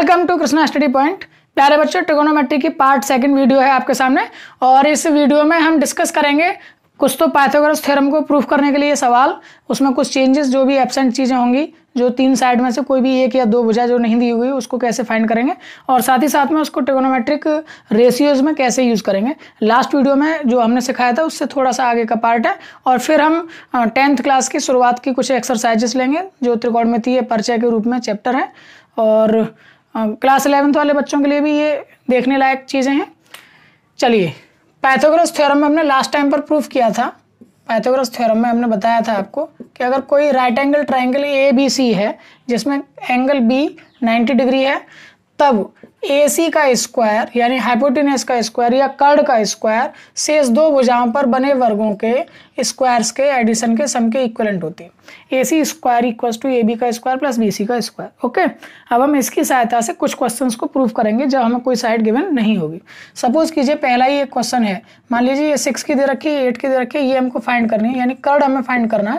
welcome to Krishna study point प्यारे बच्चों trigonometry की पार्ट सेकंड वीडियो है आपके सामने और इस वीडियो में हम डिस्कस करेंगे कुछ तो पाइथागोरस थ्योरम को प्रूफ करने के लिए सवाल उसमें कुछ चेंजेस जो भी एबसेंट चीज़ें होंगी जो तीन साइड में से कोई भी एक या दो भुजा जो नहीं दी हुई उसको कैसे फाइंड करेंगे और साथ ही साथ में उसको ट्रिगोनोमेट्रिक रेशियोज में कैसे यूज़ करेंगे लास्ट वीडियो में जो हमने सिखाया था उससे थोड़ा सा आगे का पार्ट है और फिर हम टेंथ क्लास की शुरुआत की कुछ एक्सरसाइजेस लेंगे जो त्रिकोणमितीय परिचय के रूप में चैप्टर है और क्लास हाँ, इलेवेंथ वाले बच्चों के लिए भी ये देखने लायक चीज़ें हैं चलिए पैथोग्रस थ्योरम में हमने लास्ट टाइम पर प्रूफ किया था पैथोग्रस थ्योरम में हमने बताया था आपको कि अगर कोई right angle triangle A B C है जिसमें एंगल बी 90 डिग्री है तब ए सी का स्क्वायर यानी हाइपोटिनस का स्क्वायर या कर्ड का स्क्वायर शेष दो भुजाओं पर बने वर्गों के स्क्वायर्स के एडिशन के सम के इक्वलेंट होते हैं A C square equal to A B का स्क्वायर प्लस बी सी का स्क्वायर ओके अब हम इसकी सहायता से कुछ क्वेश्चंस को प्रूव करेंगे जब हमें कोई साइड गिवन नहीं होगी सपोज कीजिए पहला ही एक क्वेश्चन है मान लीजिए ये सिक्स की दे रखी है एट की दे रखी है ये हमको फाइंड करनी है यानी कर्ड हमें फाइंड करना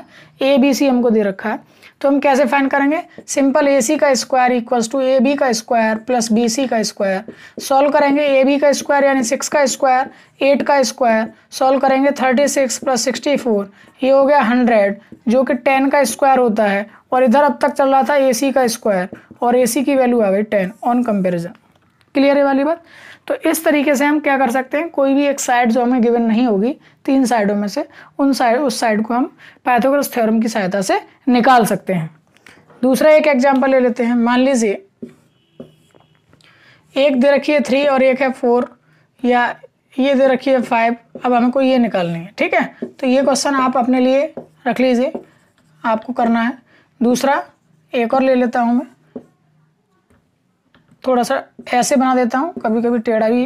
है ए बी सी हमको दे रखा है तो हम कैसे फाइंड करेंगे सिंपल ए सी का square equals to A B का स्क्वायर प्लस बी सी का स्क्वायर सॉल्व करेंगे ए बी का स्क्वायर यानी सिक्स का स्क्वायर एट का स्क्वायर सॉल्व करेंगे thirty six plus sixty four ये हो गया हंड्रेड जो कि टेन का स्क्वायर होता है और इधर अब तक चल रहा था ए सी का स्क्वायर और ए सी की वैल्यू आ गई टेन ऑन कंपेरिजन क्लियर है वाली बात तो इस तरीके से हम क्या कर सकते हैं कोई भी एक साइड जो हमें गिवन नहीं होगी तीन साइडों में से उन साइड उस साइड को हम पैथोग्रस थ्योरम की सहायता से निकाल सकते हैं दूसरा एक एग्जाम्पल ले लेते हैं मान लीजिए एक दे रखी है थ्री और एक है फोर या ये दे रखी है फाइव अब हमको ये निकालनी है ठीक है तो ये क्वेश्चन आप अपने लिए रख लीजिए आपको करना है दूसरा एक और ले लेता हूँ मैं थोड़ा सा ऐसे बना देता हूँ कभी कभी टेढ़ा भी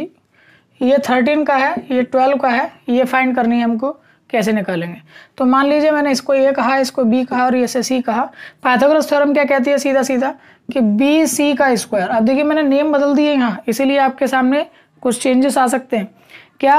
ये थर्टीन का है ये ट्वेल्व का है ये फाइंड करनी है हमको कैसे निकालेंगे तो मान लीजिए मैंने इसको ए कहा इसको बी कहा और ये से सी कहा पाइथागोरस थ्योरम क्या कहती है सीधा सीधा कि बी सी का स्क्वायर अब देखिए मैंने नेम बदल दिए यहाँ इसीलिए आपके सामने कुछ चेंजेस आ सकते हैं क्या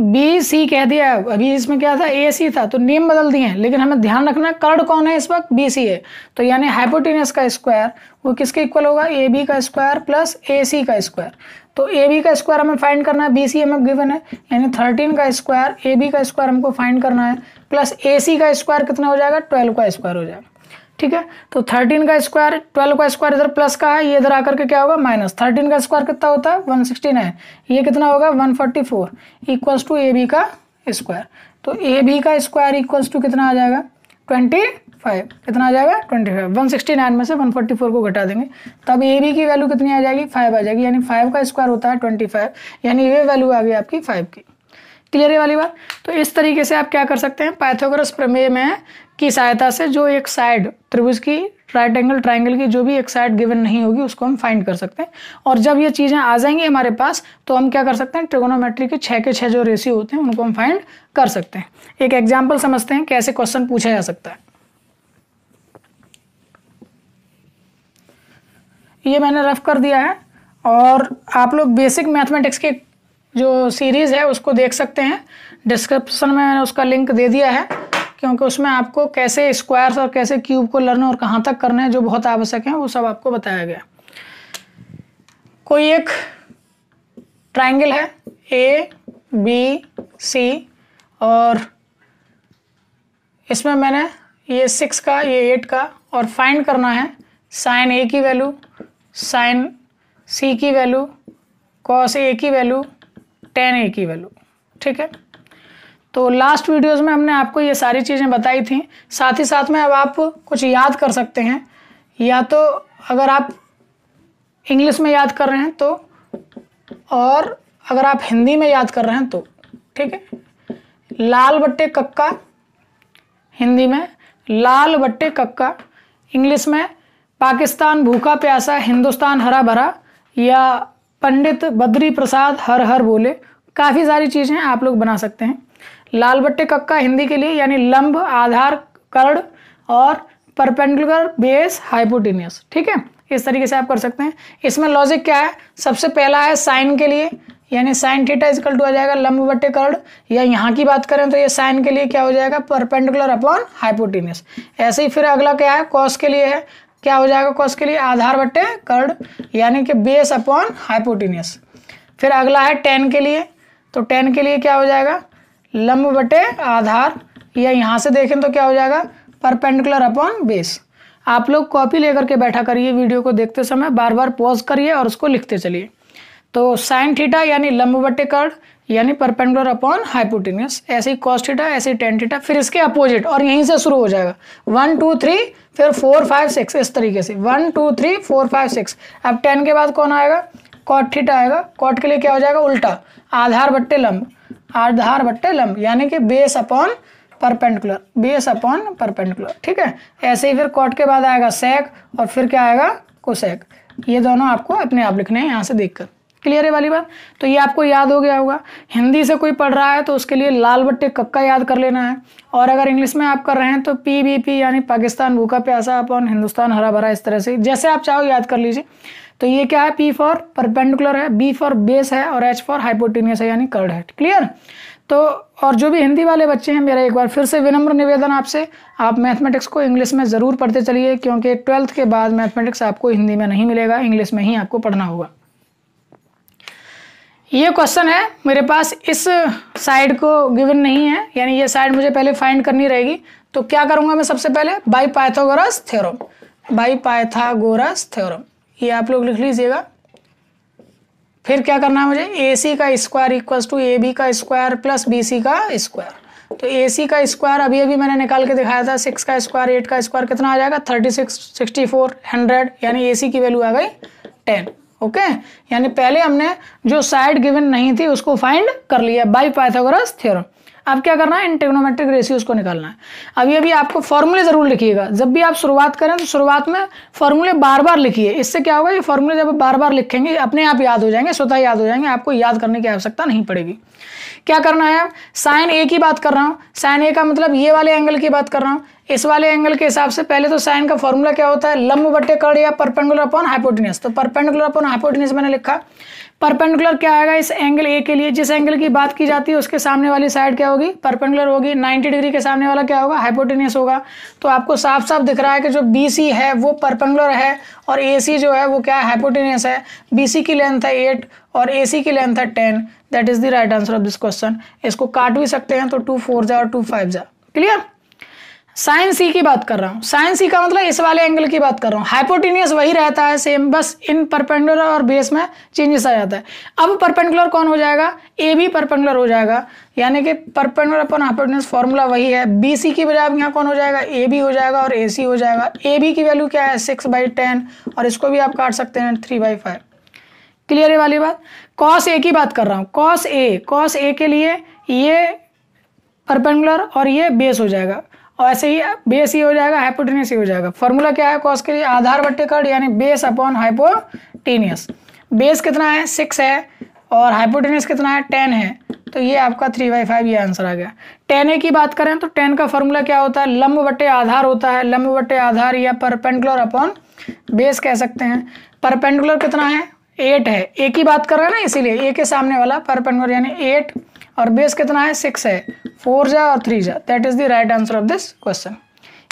बी सी कह दिया अभी इसमें क्या था ए सी था तो नेम बदल दिए हैं लेकिन हमें ध्यान रखना कर्ण कौन है इस वक्त बी सी है तो यानी हाइपोटेनस का स्क्वायर वो किसके इक्वल होगा ए बी का स्क्वायर प्लस ए सी का स्क्वायर तो ए बी का स्क्वायर हमें फाइंड करना है बी सी हमें गिवन है यानी थर्टीन का स्क्वायर ए बी का स्क्वायर हमको फाइंड करना है प्लस ए सी का स्क्वायर कितना हो जाएगा ट्वेल्व का स्क्वायर हो जाएगा ठीक है तो थर्टीन का स्क्वायर ट्वेल्व का स्क्वायर इधर प्लस का है ये इधर आकर के क्या होगा माइनस थर्टीन का स्क्वायर कितना होता है वन सिक्सटी नाइन ये कितना होगा one forty four equals to A B का स्क्वायर तो ए बी का स्क्वायर इक्वल्स टू कितना आ जाएगा ट्वेंटी फाइव कितना आ जाएगा twenty five one sixty nine में से वन फोर्टी फोर को घटा देंगे तब ए बी की वैल्यू कितनी आ जाएगी फाइव आ जाएगी यानी फाइव का स्क्वायर होता है ट्वेंटी फाइव यानी ये वैल्यू आ गई आपकी फाइव की क्लियर है वाली बात तो इस तरीके से आप क्या कर सकते हैं पाइथागोरस प्रमेय में की सहायता से जो एक साइड त्रिभुज की राइट एंगल ट्राइंगल की जो भी एक साइड गिवन नहीं होगी उसको हम फाइंड कर सकते हैं और जब ये चीज़ें आ जाएंगी हमारे पास तो हम क्या कर सकते हैं ट्रिगोनोमेट्री के छः के छः जो रेशियो होते हैं उनको हम फाइंड कर सकते हैं एक एग्जाम्पल समझते हैं कैसे क्वेश्चन पूछा जा सकता है ये मैंने रफ कर दिया है और आप लोग बेसिक मैथमेटिक्स के जो सीरीज़ है उसको देख सकते हैं डिस्क्रिप्शन में मैंने उसका लिंक दे दिया है क्योंकि उसमें आपको कैसे स्क्वायर्स और कैसे क्यूब को लर्न और कहाँ तक करना है जो बहुत आवश्यक है वो सब आपको बताया गया कोई एक ट्राइंगल है ए बी सी और इसमें मैंने ये सिक्स का ये एट का और फाइंड करना है साइन ए की वैल्यू साइन सी की वैल्यू कॉस ए की वैल्यू टेन ए की वैल्यू ठीक है तो लास्ट वीडियोस में हमने आपको ये सारी चीज़ें बताई थी साथ ही साथ में अब आप कुछ याद कर सकते हैं या तो अगर आप इंग्लिश में याद कर रहे हैं तो और अगर आप हिंदी में याद कर रहे हैं तो ठीक है लाल बट्टे कक्का हिंदी में लाल बट्टे कक्का इंग्लिश में पाकिस्तान भूखा प्यासा हिंदुस्तान हरा भरा या पंडित बद्री प्रसाद हर हर बोले काफ़ी सारी चीज़ें आप लोग बना सकते हैं लाल बट्टे कक्का हिंदी के लिए यानी लंब आधार कर्ण और परपेंडिकुलर बेस हाइपोटिनियस ठीक है इस तरीके से आप कर सकते हैं इसमें लॉजिक क्या है सबसे पहला है साइन के लिए यानी साइन थीटा इजकल टू आ जाएगा लंब बट्टे कर्ण या यहाँ की बात करें तो ये साइन के लिए क्या हो जाएगा परपेंडिकुलर अपॉन हाइपोटिनियस ऐसे ही फिर अगला क्या है कॉस के लिए है क्या हो जाएगा कॉस के लिए आधार बट्टे कर्ण यानी कि बेस अपॉन हाइपोटिनियस फिर अगला है टेन के लिए तो टेन के लिए क्या हो जाएगा लंब बटे आधार या यहाँ से देखें तो क्या हो जाएगा परपेंडिकुलर अपॉन बेस आप लोग कॉपी लेकर के बैठा करिए वीडियो को देखते समय बार बार पॉज करिए और उसको लिखते चलिए तो साइन थीटा यानी लंब बटे कर्ड यानी परपेंडिकुलर अपॉन हाइपोटेनियस ऐसे ही कॉस थीटा ऐसे ही टेन थीटा फिर इसके अपोजिट और यहीं से शुरू हो जाएगा वन टू थ्री फिर फोर फाइव सिक्स इस तरीके से one two three four five six अब टेन के बाद कौन आएगा कॉट थीटा आएगा कॉट के लिए क्या हो जाएगा उल्टा आधार बट्टे लंब आधार बट्टे लंब यानी कि base upon perpendicular base upon perpendicular ठीक है ऐसे ही फिर कॉट के बाद आएगा सेक और फिर क्या आएगा कोसेक ये दोनों आपको अपने आप लिखने हैं यहाँ से देखकर क्लियर है वाली बात तो ये आपको याद हो गया होगा हिंदी से कोई पढ़ रहा है तो उसके लिए लाल बट्टे कक्का याद कर लेना है और अगर इंग्लिश में आप कर रहे हैं तो पी बी पी यानी पाकिस्तान भूखा प्यासा अपन हिंदुस्तान हरा भरा इस तरह से जैसे आप चाहो याद कर लीजिए तो ये क्या है पी फॉर परपेंडिकुलर है बी फॉर बेस है और एच फॉर हाइपोटीनियस है यानी कर्ड है क्लियर तो और जो भी हिंदी वाले बच्चे हैं मेरा एक बार फिर से विनम्र निवेदन आपसे आप मैथमेटिक्स को इंग्लिश में ज़रूर पढ़ते चलिए क्योंकि ट्वेल्थ के बाद मैथमेटिक्स आपको हिंदी में नहीं मिलेगा इंग्लिश में ही आपको पढ़ना होगा ये क्वेश्चन है मेरे पास इस साइड को गिवन नहीं है यानी ये साइड मुझे पहले फाइंड करनी रहेगी तो क्या करूंगा मैं सबसे पहले by Pythagoras theorem by Pythagoras theorem ये आप लोग लिख लीजिएगा फिर क्या करना है मुझे ए सी का square equals to A B का स्क्वायर प्लस बी सी का स्क्वायर तो ए सी का स्क्वायर अभी अभी मैंने निकाल के दिखाया था सिक्स का स्क्वायर एट का स्क्वायर कितना आ जाएगा thirty six sixty four hundred यानी ए सी की वैल्यू आ गई टेन ओके यानी पहले हमने जो साइड गिवन नहीं थी उसको फाइंड कर लिया बाई पाइथागोरस थ्योरम अब क्या करना है इन टेक्नोमेट्रिक रेशियोज को निकालना है अभी अभी आपको फॉर्मूले ज़रूर लिखिएगा जब भी आप शुरुआत करें तो शुरुआत में फॉर्मूले बार बार लिखिए इससे क्या होगा ये फॉर्मूले जब बार बार लिखेंगे अपने आप याद हो जाएंगे स्वतः याद हो जाएंगे आपको याद करने की आवश्यकता नहीं पड़ेगी क्या करना है साइन ए की बात कर रहा हूँ साइन ए का मतलब ये वाले एंगल की बात कर रहा हूँ इस वाले एंगल के हिसाब से पहले तो साइन का फॉर्मूला क्या होता है लंब बटे कड़ या परपेंडुलर अपॉन हाइपोटिनियस तो परपेंडुलर अपॉन हाइपोटिनियस मैंने लिखा परपेंडिकुलर क्या आएगा इस एंगल ए के लिए जिस एंगल की बात की जाती है उसके सामने वाली साइड क्या होगी परपेंडिकुलर होगी 90 डिग्री के सामने वाला क्या होगा हाइपोटेनियस होगा तो आपको साफ साफ दिख रहा है कि जो बी सी है वो परपेंडिकुलर है और ए सी जो है वो क्या है हाइपोटेनियस है बी सी की लेंथ है एट और ए सी की लेंथ है ten that is the right answer of this question इसको काट भी सकते हैं तो टू फोर जा और टू फाइव जा क्लियर साइन सी की बात कर रहा हूँ साइन सी का मतलब इस वाले एंगल की बात कर रहा हूँ हाइपोटीनियस वही रहता है सेम बस इन परपेंडुलर और बेस में चेंजेस आ जाता है अब परपेंडुलर कौन हो जाएगा ए बी परपेंडुलर हो जाएगा यानी कि परपेंडुलर अपन हाइपोटीनियस फॉर्मूला वही है बी सी की बजाय यहाँ कौन हो जाएगा ए बी हो जाएगा और ए सी हो जाएगा ए बी की वैल्यू क्या है सिक्स बाई टेन और इसको भी आप काट सकते हैं थ्री बाई फाइव क्लियर है वाली बात कॉस ए की बात कर रहा हूँ कॉस ए कॉस ए के लिए ये परपेंडुलर और ये बेस हो जाएगा और ऐसे ही बेस ये हो जाएगा हाइपोटेनियस ये हो जाएगा फॉर्मूला क्या है कॉस के लिए आधार बट्टे कर्ड यानी बेस अपॉन हाइपोटेनियस बेस कितना है सिक्स है और हाइपोटेनियस कितना है टेन है तो ये आपका थ्री बाई फाइव ये आंसर आ गया टेन ए की बात करें तो टेन का फॉर्मूला क्या होता है लंब बटे आधार होता है लंब बटे आधार या परपेंडुलर अपॉन बेस कह सकते हैं परपेंडुलर कितना है एट है ए की बात कर रहे हैं ना इसीलिए ए के सामने वाला परपेंडुलर यानी एट और बेस कितना है सिक्स है फोर जा और थ्री जा that is the right answer of this question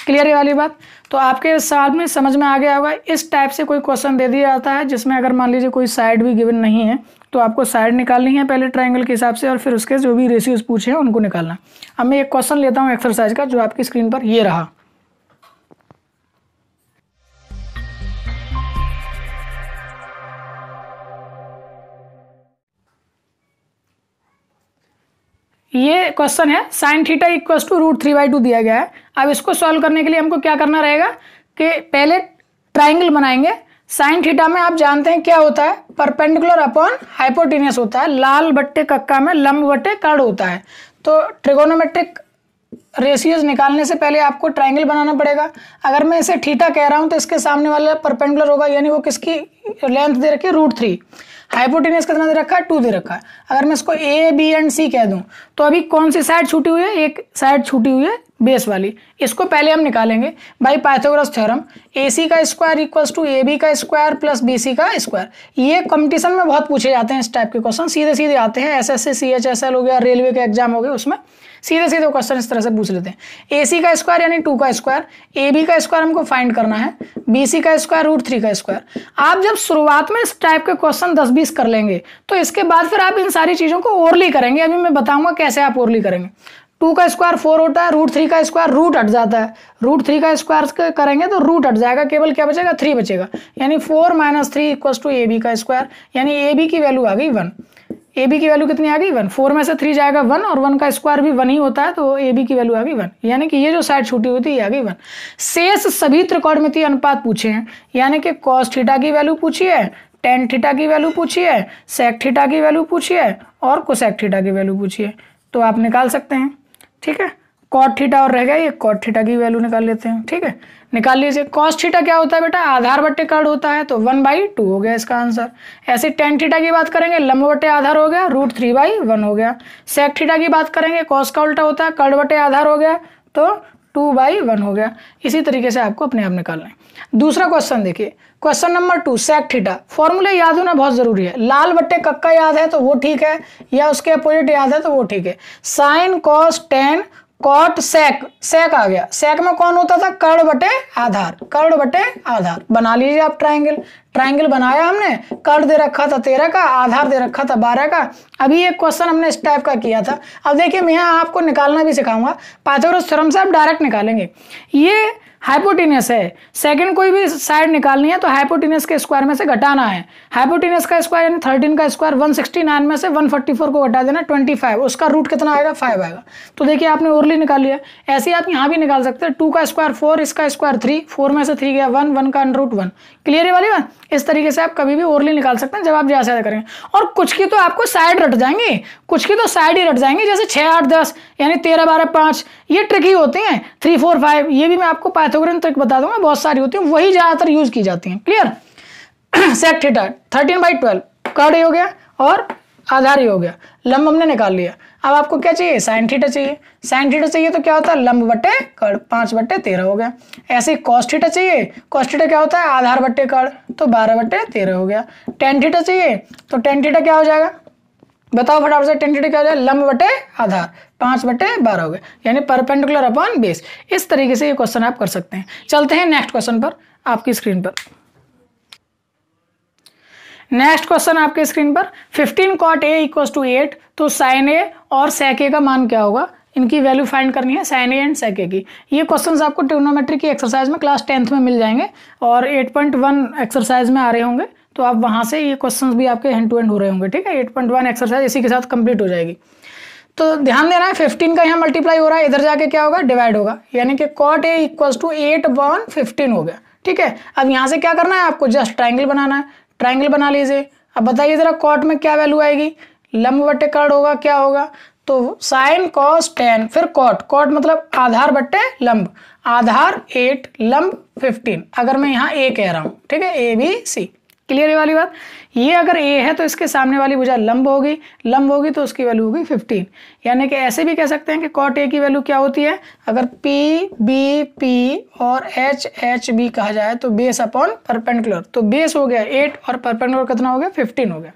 clear है वाली बात तो आपके साल में समझ में आ गया होगा इस टाइप से कोई क्वेश्चन दे दिया जाता है जिसमें अगर मान लीजिए कोई साइड भी गिवन नहीं है तो आपको साइड निकालनी है पहले ट्राइंगल के हिसाब से और फिर उसके जो भी रेशियोज पूछे हैं उनको निकालना अब मैं एक क्वेश्चन लेता हूँ एक्सरसाइज का जो आपकी स्क्रीन पर ये रहा ये क्वेश्चन है sine theta equal to root three by two दिया गया है अब इसको सॉल्व करने के लिए हमको क्या करना रहेगा कि पहले ट्राइंगल बनाएंगे साइन थीटा में आप जानते हैं क्या होता है परपेंडिकुलर अपॉन हाइपोटीनियस होता है लाल बट्टे कक्का में लंब बट्टे कर्ण होता है तो ट्रिगोनोमेट्रिक रेशियोज निकालने से पहले आपको ट्राइंगल बनाना पड़ेगा अगर मैं इसे थीटा कह रहा हूँ तो इसके सामने वाला परपेंडिकुलर होगा यानी वो किसकी लेंथ दे रखी है रूट थ्री हाइपोटेनियस कितना दे रखा है टू दे रखा है अगर मैं इसको ए बी एंड सी कह दूं तो अभी कौन सी साइड छूटी हुई है एक साइड छूटी हुई है बेस वाली इसको पहले हम निकालेंगे भाई पाइथागोरस थ्योरम ए सी का square equals to A B का स्क्वायर प्लस बी सी का स्क्वायर ये कंपटीशन में बहुत पूछे जाते हैं इस टाइप के क्वेश्चन सीधे सीधे आते हैं S S C H S L हो गया रेलवे के एग्जाम हो गए उसमें सीधे सीधे क्वेश्चन इस तरह से पूछ लेते हैं ए सी का स्क्वायर यानी टू का स्क्वायर ए बी का स्क्वायर हमको फाइंड करना है बी सी का स्क्वायर रूट थ्री का स्क्वायर आप जब शुरुआत में इस टाइप के क्वेश्चन दस बीस कर लेंगे तो इसके बाद फिर आप इन सारी चीज़ों को ओरली करेंगे अभी मैं बताऊंगा कैसे आप ओरली करेंगे टू का स्क्वायर फोर होता है रूट थ्री का स्क्वायर रूट हट जाता है रूट थ्री का स्क्वायर करेंगे तो रूट हट जाएगा केवल क्या बचेगा थ्री बचेगा यानी four minus three equals two A B का स्क्वायर यानी ए बी की वैल्यू आ गई वन ए बी की वैल्यू कितनी आ गई वन फोर में से थ्री जाएगा वन और वन का स्क्वायर भी वन ही होता है तो ए बी की वैल्यू आ गई वन यानी कि ये जो साइड छूटी हुई थी ये आ गई वन शेष सभी त्रिकोणमितीय अनुपात पूछे हैं यानी कि कॉस थीटा की वैल्यू पूछी है टेन थीटा की वैल्यू पूछी है सेक थीटा की वैल्यू पूछी है और कोसेक थीटा की वैल्यू पूछी है तो आप निकाल सकते हैं ठीक है कॉट थीटा और रह गया ये कॉट थीटा की वैल्यू निकाल लेते हैं ठीक है निकाल लीजिए कॉस थीटा क्या होता है बेटा आधार बट्टे कर्ण होता है तो वन बाई टू हो गया इसका आंसर ऐसे टेन थीटा की बात करेंगे लंबे बट्टे आधार हो गया रूट थ्री बाई वन हो गया सेक थीटा की बात करेंगे कॉस का उल्टा होता है कर्ड बटे आधार हो गया तो टू बाई वन हो गया इसी तरीके से आपको अपने आप निकालना है दूसरा क्वेश्चन देखिए question number two sec theta formula याद होना बहुत ज़रूरी है लाल बट्टे कक्का याद है तो वो ठीक है या उसके अपोजिट याद है तो वो ठीक है sine cos tan cot sec sec आ गया सेक में कौन होता था कर्ण बटे आधार कर्ण बटे आधार बना लीजिए आप ट्राइंगल ट्राइंगल बनाया हमने कर्ण दे रखा था तेरह का आधार दे रखा था बारह का अभी एक क्वेश्चन हमने इस टाइप का किया था अब देखिए मैं आपको निकालना भी सिखाऊंगा पाथोरस थ्योरम से आप डायरेक्ट निकालेंगे ये हाइपोटीनियस है सेकंड कोई भी साइड निकालनी है तो हाइपोटीनियस के स्क्वायर में से घटाना है हाइपोटीनियस का स्क्वायर यानी थर्टीन का स्क्वायर 169 में से 144 को घटा देना 25 उसका रूट कितना आएगा फाइव आएगा तो देखिए आपने ओरली निकाल लिया ऐसे ही आप यहाँ भी निकाल सकते हैं टू का स्क्वायर फोर इसका स्क्वायर थ्री फोर में से थ्री गया वन वन का रूट वन क्लियर है वाली बात इस तरीके से आप कभी भी ओरली निकाल सकते हैं जब आप जैसे करेंगे और कुछ की तो आपको साइड रट जाएंगी कुछ की तो साइड ही रट जाएंगी जैसे छः आठ दस यानी तेरह बारह पाँच ये ट्रिक ही होती हैं थ्री फोर फाइव ये भी मैं आपको पाँच पाइथोग्रेन तो एक बता दूंगा बहुत सारी होती है वही ज़्यादातर यूज़ की जाती है clear sec theta thirteen by twelve कर्ड हो गया और आधार ही हो गया लंब हमने निकाल लिया अब आपको क्या चाहिए साइन थीटा चाहिए साइन थीटा चाहिए तो क्या होता है लंब बटे कड़ पांच बटे तेरह हो गया ऐसे ही कॉस्ट थीटा चाहिए कॉस्ट थीटा क्या होता है आधार बटे कड़ तो बारह बटे तेरह हो गया टेन थीटा चाहिए तो टेन थीटा क्या हो जाएगा बताओ फटाफट से टेंटेटिव क्या हो जाए लंब बटे आधार पांच बटे बारह हो गए यानी परपेंडिकुलर अपॉन बेस इस तरीके से ये क्वेश्चन आप कर सकते हैं चलते हैं नेक्स्ट क्वेश्चन पर आपकी स्क्रीन पर नेक्स्ट क्वेश्चन आपके स्क्रीन पर 15 cot A equal to eight तो साइन ए और सेक ए का मान क्या होगा इनकी वैल्यू फाइंड करनी है sign A and sec A की ये क्वेश्चंस आपको ट्रिग्नोमेट्री की एक्सरसाइज में क्लास टेंथ में मिल जाएंगे और 8.1 एक्सरसाइज में आ रहे होंगे तो आप वहाँ से ये क्वेश्चन भी आपके हैंड टू हैंड हो रहे होंगे ठीक है एट पॉइंट वन एक्सरसाइज इसी के साथ कंप्लीट हो जाएगी तो ध्यान देना है फिफ्टीन का यहाँ मल्टीप्लाई हो रहा है इधर जाके क्या होगा डिवाइड होगा यानी कि cot A equals to eight one fifteen हो गया ठीक है अब यहाँ से क्या करना है आपको जस्ट ट्राइंगल बनाना है ट्राइंगल बना लीजिए अब बताइए ज़रा कॉट में क्या वैल्यू आएगी लंब बट्टे कर्ड होगा क्या होगा तो साइन कॉस टेन फिर कॉट कॉट मतलब आधार बट्टे लंब आधार एट लंब फिफ्टीन अगर मैं यहाँ ए कह रहा हूँ ठीक है ए बी सी क्लियर है वाली बात ये अगर ए है तो इसके सामने वाली भुजा लंब होगी लंब होगी तो उसकी वैल्यू होगी फिफ्टीन यानी कि ऐसे भी कह सकते हैं कि कॉट ए की वैल्यू क्या होती है अगर पी बी पी और एच एच बी कहा जाए तो बेस अपॉन परपेंडिकुलर तो बेस हो गया एट और परपेंडिकुलर कितना हो गया फिफ्टीन हो गया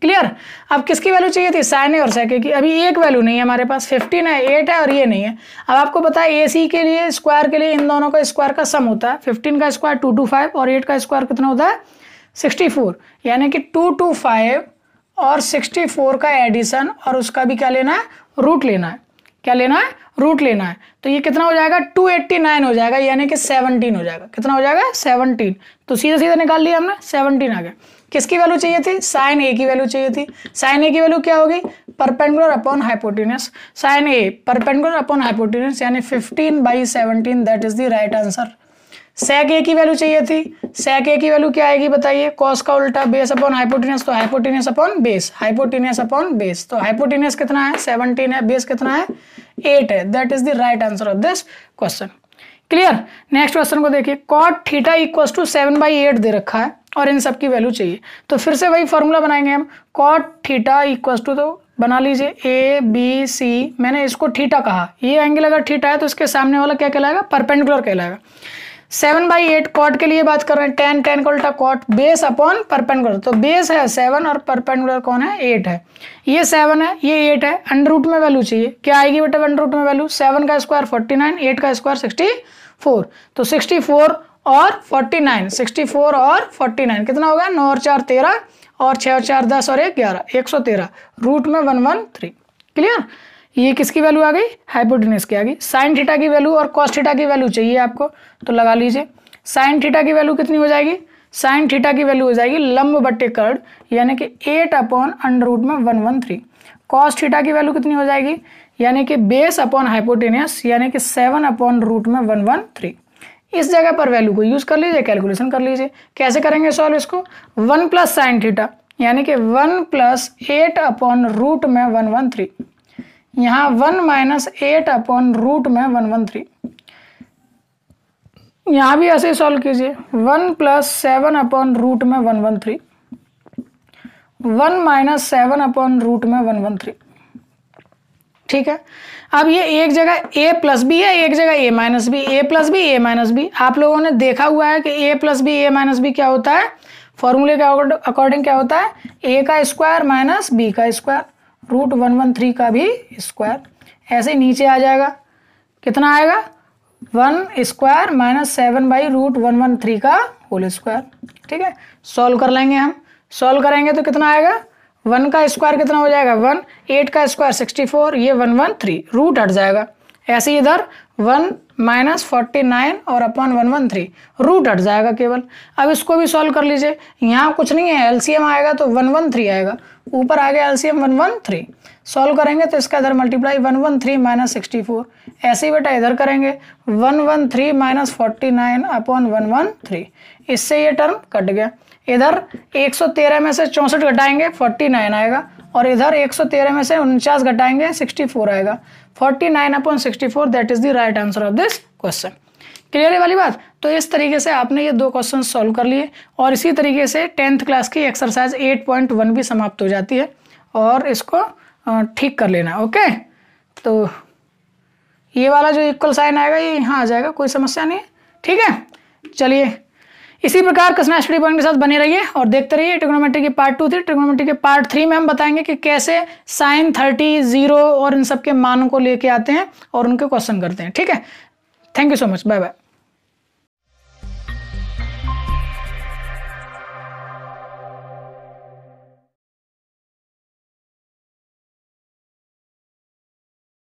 क्लियर अब किसकी वैल्यू चाहिए थी साइन ए और सैके की अभी एक वैल्यू नहीं है हमारे पास फिफ्टीन है एट है और ये नहीं है अब आपको पता है ए सी के लिए स्क्वायर के लिए इन दोनों का स्क्वायर का सम होता है फिफ्टीन का स्क्वायर टू टू फाइव और एट का स्क्वायर कितना होता है सिक्सटी फोर यानी कि टू टू फाइव और सिक्सटी फोर का एडिशन और उसका भी क्या लेना है रूट लेना है क्या लेना है रूट लेना है तो ये कितना हो जाएगा टू एट्टी नाइन हो जाएगा यानी कि सेवनटीन हो जाएगा कितना हो जाएगा सेवनटीन तो सीधे सीधे निकाल लिया हमने सेवनटीन आ गया किसकी वैल्यू चाहिए थी साइन ए की वैल्यू चाहिए थी साइन ए की वैल्यू क्या होगी perpendicular upon hypotenuse sine A perpendicular upon hypotenuse यानी fifteen by seventeen that is the right answer sec A की वैल्यू चाहिए थी सेक ए की वैल्यू क्या आएगी बताइए कॉस का उल्टा बेस अपॉन हाइपोटिनियस तो hypotenuse upon base hypotenuse upon base तो हाइपोटिनियस कितना है सेवनटीन है बेस कितना है एट है that is the right answer of this question clear next question को देखिए cot theta equal to seven by eight दे रखा है और इन सब की वैल्यू चाहिए तो फिर से वही फॉर्मूला बनाएंगे हम कॉट थीटा इक्व टू तो बना लीजिए ए बी सी मैंने इसको थीटा कहा ये एंगल अगर थीटा है तो इसके सामने वाला क्या कहलाएगा परपेंडिकुलर कहलाएगा सेवन बाई एट कॉट के लिए बात कर रहे हैं टेन टेन का उल्टा कॉट बेस अपॉन परपेंडुलर तो बेस है सेवन और परपेंडुलर कौन है एट है ये सेवन है ये एट है अंडर रूट में वैल्यू चाहिए क्या आएगी बेटा अंडर रूट में वैल्यू सेवन का स्क्वायर फोर्टी नाइन एट का स्क्वायर सिक्सटी फोर तो सिक्सटी फोर और फोर्टी नाइन सिक्सटी फोर और फोर्टी नाइन कितना हो गया नौ और चार तेरह और छः और चार दस और एक ग्यारह एक सौ तेरह रूट में वन वन थ्री क्लियर ये किसकी वैल्यू आ गई हाइपोटिनस की आ गई साइन थीटा की वैल्यू और कॉस थीटा की वैल्यू चाहिए आपको तो लगा लीजिए साइन थीटा की वैल्यू कितनी हो जाएगी साइन थीटा की वैल्यू हो जाएगी लंब बट्टे कर्ड यानी कि एट अपॉन अंडर रूट में one one three cos theta की वैल्यू कितनी हो जाएगी यानी कि बेस अपॉन हाइपोटेनियस यानी कि सेवन अपॉन रूट में वन वन थ्री इस जगह पर वैल्यू को यूज़ कर लीजिए कैलकुलेशन कर लीजिए कैसे करेंगे सॉल्व इसको वन प्लस साइन थीटा यानी कि one plus eight upon root में वन वन थ्री यहाँ one minus eight upon root में वन वन थ्री यहाँ भी ऐसे सॉल्व कीजिए one plus seven upon root में one one three one minus seven upon root में वन वन थ्री ठीक है अब ये एक जगह ए प्लस बी है एक जगह A minus B A plus B A minus B आप लोगों ने देखा हुआ है कि A plus B A minus B क्या होता है फॉर्मूले के अकॉर्डिंग क्या होता है ए का स्क्वायर माइनस बी का square root one one three का भी स्क्वायर ऐसे ही नीचे आ जाएगा कितना आएगा one square minus seven by root one one three का होल स्क्वायर ठीक है सॉल्व कर लेंगे हम सॉल्व करेंगे तो कितना आएगा वन का स्क्वायर कितना हो जाएगा वन एट का स्क्वायर सिक्सटी फोर ये वन वन थ्री रूट हट जाएगा ऐसे ही इधर वन माइनस फोर्टी नाइन और upon one one three root हट जाएगा केवल अब इसको भी सॉल्व कर लीजिए यहाँ कुछ नहीं है एलसीएम आएगा तो वन वन थ्री आएगा ऊपर आ गया LCM one one three solve करेंगे तो इसका इधर multiply one one three minus sixty four ऐसे ही बेटा इधर करेंगे one one three minus forty nine upon one one three इससे ये टर्म कट गया इधर एक सौ तेरह में से चौंसठ घटाएंगे फोर्टी नाइन आएगा और इधर 113 में से उनचास घटाएंगे 64 आएगा 49 nine upon sixty four that is the right answer of this question clear वाली बात तो इस तरीके से आपने ये दो क्वेश्चन सॉल्व कर लिए और इसी तरीके से टेंथ क्लास की एक्सरसाइज 8.1 भी समाप्त हो जाती है और इसको ठीक कर लेना ओके तो ये वाला जो इक्वल साइन आएगा ये यहाँ आ जाएगा कोई समस्या नहीं है ठीक है चलिए इसी प्रकार कृष्णा स्टडी पॉइंट के साथ बने रहिए और देखते रहिए ट्रिग्नोमेट्री के पार्ट टू थी ट्रिग्नोमेट्री के पार्ट थ्री में हम बताएंगे कि कैसे साइन थर्टी जीरो और इन सब के मानों को लेके आते हैं और उनके क्वेश्चन करते हैं ठीक है thank you so much bye bye